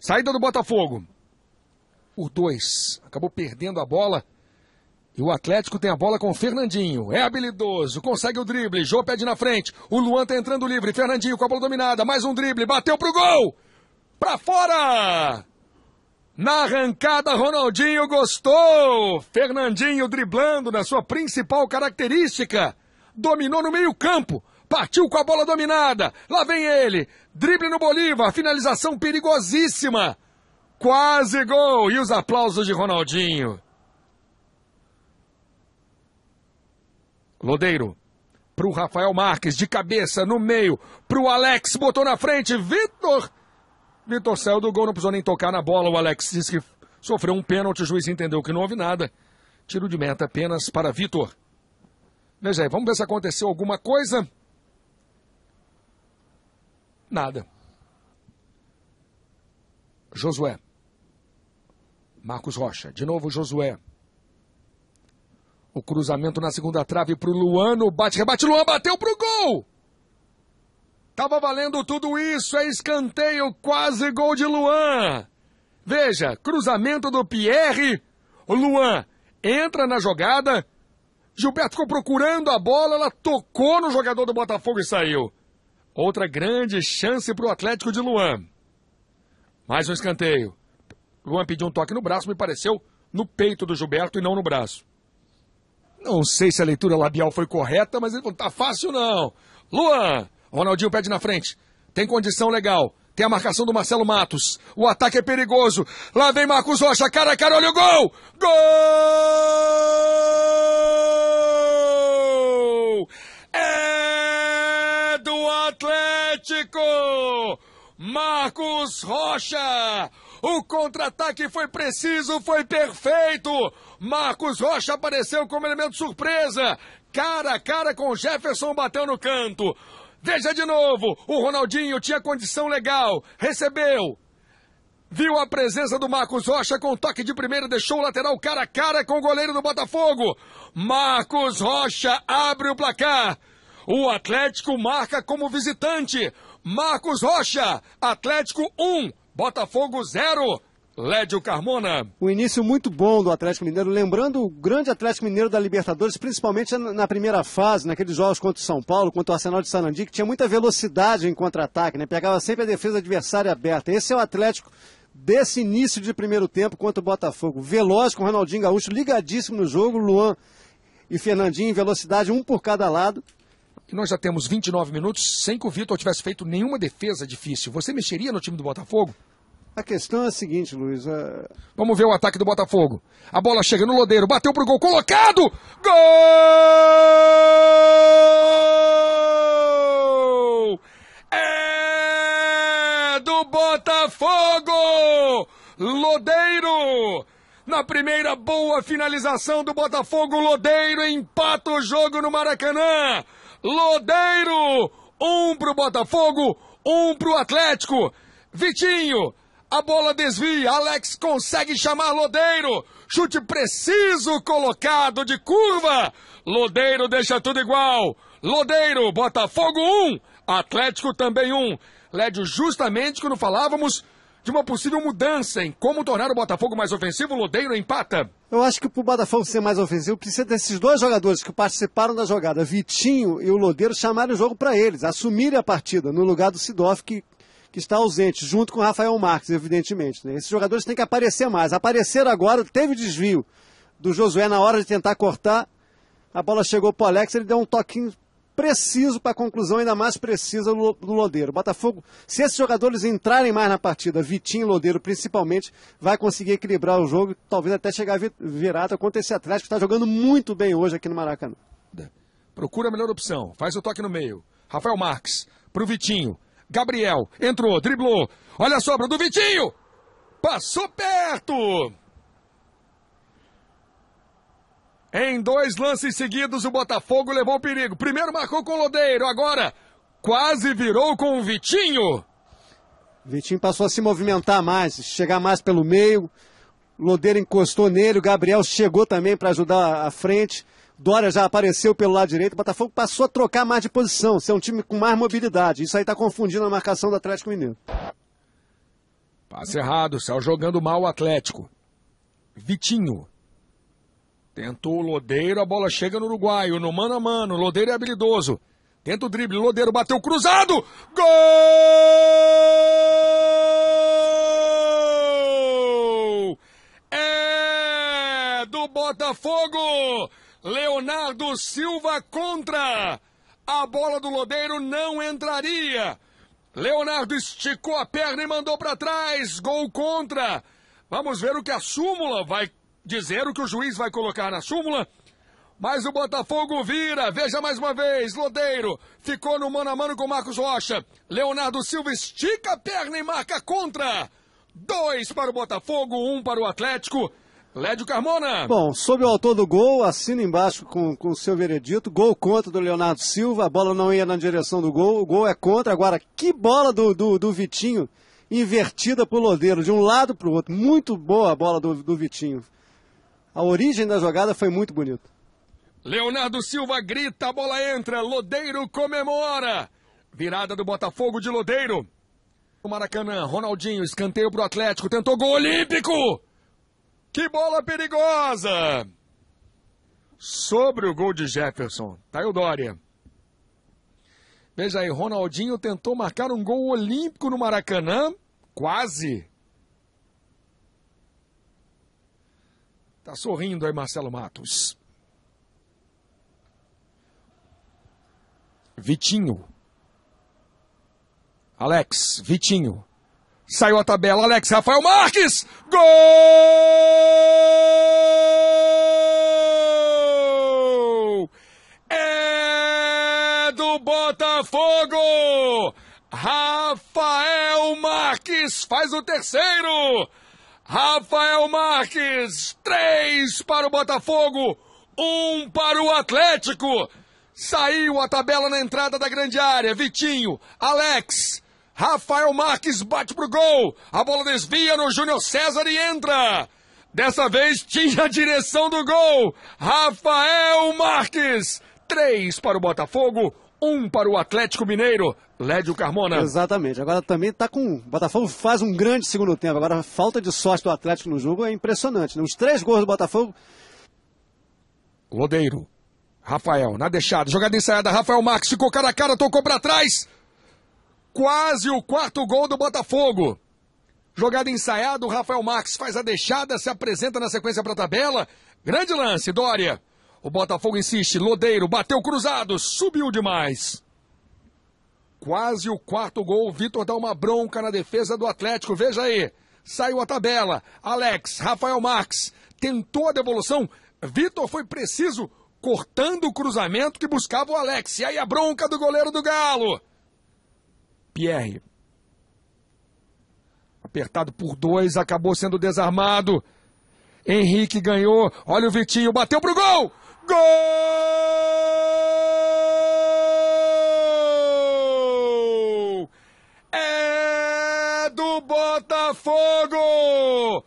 Saída do Botafogo. Por dois. Acabou perdendo a bola. E o Atlético tem a bola com o Fernandinho. É habilidoso, consegue o drible. Jô pede na frente. O Luan tá entrando livre. Fernandinho com a bola dominada. Mais um drible. Bateu pro gol! Pra fora! Na arrancada, Ronaldinho gostou! Fernandinho driblando na sua principal característica. Dominou no meio-campo. Partiu com a bola dominada. Lá vem ele. Drible no Bolívar. Finalização perigosíssima. Quase gol. E os aplausos de Ronaldinho. Lodeiro. Pro Rafael Marques. De cabeça. No meio. Pro Alex. Botou na frente. Vitor. Vitor saiu do gol. Não precisou nem tocar na bola. O Alex disse que sofreu um pênalti. O juiz entendeu que não houve nada. Tiro de meta apenas para Vitor. Veja aí, vamos ver se aconteceu alguma coisa. Nada. Josué. Marcos Rocha. De novo, Josué. O cruzamento na segunda trave para o Luano. Bate, rebate. Luan bateu para o gol. Tava valendo tudo isso. É escanteio. Quase gol de Luan. Veja, cruzamento do Pierre. O Luan entra na jogada. Gilberto ficou procurando a bola. Ela tocou no jogador do Botafogo e saiu. Outra grande chance para o Atlético de Luan. Mais um escanteio. Luan pediu um toque no braço, me pareceu no peito do Gilberto e não no braço. Não sei se a leitura labial foi correta, mas ele falou: tá fácil não. Luan! Ronaldinho pede na frente. Tem condição legal. Tem a marcação do Marcelo Matos. O ataque é perigoso. Lá vem Marcos Rocha. Cara a cara, olha o gol! Gol! do Atlético! Marcos Rocha! O contra-ataque foi preciso, foi perfeito! Marcos Rocha apareceu como elemento surpresa! Cara a cara com Jefferson bateu no canto! Veja de novo! O Ronaldinho tinha condição legal, recebeu! Viu a presença do Marcos Rocha com toque de primeira, deixou o lateral cara a cara com o goleiro do Botafogo. Marcos Rocha abre o placar. O Atlético marca como visitante. Marcos Rocha, Atlético 1, Botafogo 0. Lédio Carmona. O início muito bom do Atlético Mineiro, lembrando o grande Atlético Mineiro da Libertadores, principalmente na primeira fase, naqueles jogos contra o São Paulo, contra o Arsenal de Sarandi, que tinha muita velocidade em contra-ataque, né? Pegava sempre a defesa adversária aberta. Esse é o Atlético desse início de primeiro tempo contra o Botafogo. Veloz com o Ronaldinho Gaúcho, ligadíssimo no jogo, Luan e Fernandinho, em velocidade um por cada lado que nós já temos 29 minutos sem que o Vitor tivesse feito nenhuma defesa difícil. Você mexeria no time do Botafogo? A questão é a seguinte, Luiz. A... É- Vamos ver o ataque do Botafogo. A bola chega no Lodeiro, bateu pro gol, colocado! Gol! É do Botafogo! Lodeiro! Na primeira boa finalização do Botafogo, Lodeiro empata o jogo no Maracanã. Lodeiro! Um pro Botafogo, um pro Atlético. Vitinho, a bola desvia, Alex consegue chamar Lodeiro. Chute preciso colocado de curva. Lodeiro deixa tudo igual. Lodeiro, Botafogo 1, um. Atlético também 1. Um. Lédio, justamente quando falávamos de uma possível mudança em como tornar o Botafogo mais ofensivo, Lodeiro empata. Eu acho que para o Badafão ser mais ofensivo, precisa desses dois jogadores que participaram da jogada, Vitinho e o Lodeiro, chamarem o jogo para eles, assumirem a partida no lugar do Sidoff, que, que está ausente, junto com o Rafael Marques, evidentemente. Né? Esses jogadores têm que aparecer mais. Apareceram agora, teve desvio do Josué na hora de tentar cortar, a bola chegou para o Alex, ele deu um toquinho preciso para a conclusão, ainda mais precisa do Lodeiro. Botafogo, se esses jogadores entrarem mais na partida, Vitinho e Lodeiro principalmente, vai conseguir equilibrar o jogo, talvez até chegar virado contra esse Atlético que está jogando muito bem hoje aqui no Maracanã. Procura a melhor opção, faz o toque no meio. Rafael Marques, para o Vitinho. Gabriel, entrou, driblou. Olha a sobra do Vitinho! Passou perto! Em dois lances seguidos, o Botafogo levou perigo. Primeiro marcou com o Lodeiro, agora quase virou com o Vitinho. Vitinho passou a se movimentar mais, chegar mais pelo meio. Lodeiro encostou nele, o Gabriel chegou também para ajudar a frente. Dória já apareceu pelo lado direito, o Botafogo passou a trocar mais de posição, ser um time com mais mobilidade. Isso aí está confundindo a marcação do Atlético Mineiro. Passe errado, saiu jogando mal o Atlético. Vitinho. Tentou o Lodeiro, a bola chega no uruguaio, no mano a mano. Lodeiro é habilidoso. Tenta o drible, Lodeiro bateu cruzado. Gol! É do Botafogo! Leonardo Silva contra. A bola do Lodeiro não entraria. Leonardo esticou a perna e mandou para trás. Gol contra. Vamos ver o que a súmula vai dizer o que o juiz vai colocar na súmula. Mas o Botafogo vira, veja mais uma vez, Lodeiro ficou no mano a mano com Marcos Rocha. Leonardo Silva estica a perna e marca contra. Dois para o Botafogo, um para o Atlético. Lédio Carmona. Bom, sob o autor do gol, assina embaixo com o seu veredito. Gol contra do Leonardo Silva, a bola não ia na direção do gol, o gol é contra. Agora, que bola do, do, do Vitinho, invertida por Lodeiro, de um lado para o outro. Muito boa a bola do, do Vitinho a origem da jogada foi muito bonita. Leonardo Silva grita, a bola entra, Lodeiro comemora. Virada do Botafogo de Lodeiro. O Maracanã, Ronaldinho, escanteio pro Atlético, tentou gol olímpico! Que bola perigosa! Sobre o gol de Jefferson, tá aí o Dória. Veja aí, Ronaldinho tentou marcar um gol olímpico no Maracanã, quase. Tá sorrindo aí, Marcelo Matos. Vitinho. Alex, Vitinho. Saiu a tabela, Alex, Rafael Marques! Gol! É do Botafogo! Rafael Marques faz o terceiro! Rafael Marques Três para o Botafogo, um para o Atlético. Saiu a tabela na entrada da grande área. Vitinho, Alex, Rafael Marques bate pro gol. A bola desvia no Júnior César e entra. Dessa vez tinha a direção do gol. Rafael Marques. Três para o Botafogo, um para o Atlético Mineiro. Lédio Carmona. Exatamente. Agora também está com. O Botafogo faz um grande segundo tempo. Agora a falta de sorte do Atlético no jogo é impressionante. Né? Os três gols do Botafogo. Lodeiro. Rafael, na deixada. Jogada ensaiada. Rafael Marques ficou cara a cara, tocou para trás. Quase o quarto gol do Botafogo. Jogada ensaiada, o Rafael Marques faz a deixada, se apresenta na sequência para a tabela. Grande lance, Dória. O Botafogo insiste. Lodeiro bateu cruzado. Subiu demais. Quase o quarto gol. Vitor dá uma bronca na defesa do Atlético. Veja aí. Saiu a tabela. Alex, Rafael Marques tentou a devolução. Vitor foi preciso cortando o cruzamento que buscava o Alex. E aí a bronca do goleiro do Galo. Pierre. Apertado por dois, acabou sendo desarmado. Henrique ganhou. Olha o Vitinho, bateu pro gol! Gol! É do Botafogo!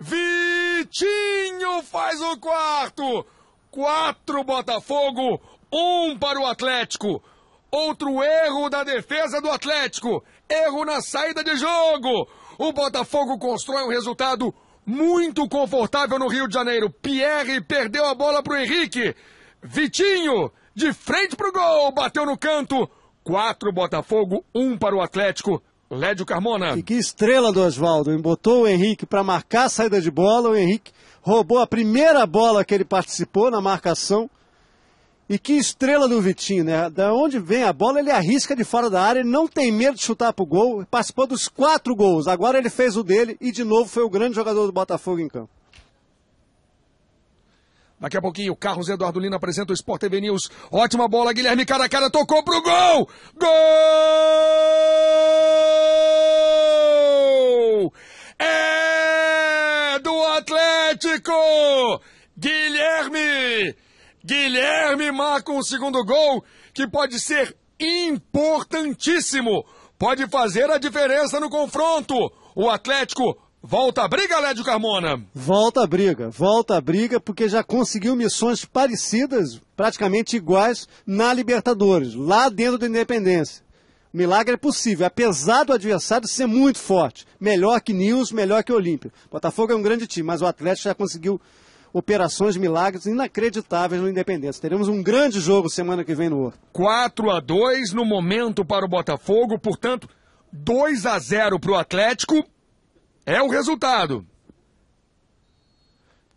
Vitinho faz o quarto! Quatro Botafogo, um para o Atlético. Outro erro da defesa do Atlético. Erro na saída de jogo. O Botafogo constrói um resultado muito confortável no Rio de Janeiro. Pierre perdeu a bola para o Henrique. Vitinho, de frente para o gol, bateu no canto. Quatro Botafogo, um para o Atlético. Lédio Carmona. Que, que estrela do Oswaldo. Botou o Henrique para marcar a saída de bola. O Henrique roubou a primeira bola que ele participou na marcação e que estrela do Vitinho, né? Da onde vem a bola, ele arrisca de fora da área, ele não tem medo de chutar pro gol, participou dos quatro gols. Agora ele fez o dele e de novo foi o grande jogador do Botafogo em campo. Daqui a pouquinho, o Carlos Eduardo Lina apresenta o Sport TV News. Ótima bola, Guilherme cara a cara, tocou pro gol! Gol! É do Atlético! Guilherme! Guilherme marca um segundo gol que pode ser importantíssimo. Pode fazer a diferença no confronto. O Atlético Volta a briga, Lédio Carmona! Volta a briga, volta a briga, porque já conseguiu missões parecidas, praticamente iguais, na Libertadores, lá dentro da Independência. O milagre é possível, apesar do adversário ser muito forte. Melhor que News, melhor que Olímpia. Botafogo é um grande time, mas o Atlético já conseguiu operações milagres inacreditáveis no Independência. Teremos um grande jogo semana que vem no Horto. 4 a 2 no momento para o Botafogo, portanto, 2 a 0 para o Atlético é o resultado.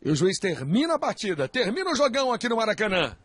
E o juiz termina a partida, termina o jogão aqui no Maracanã.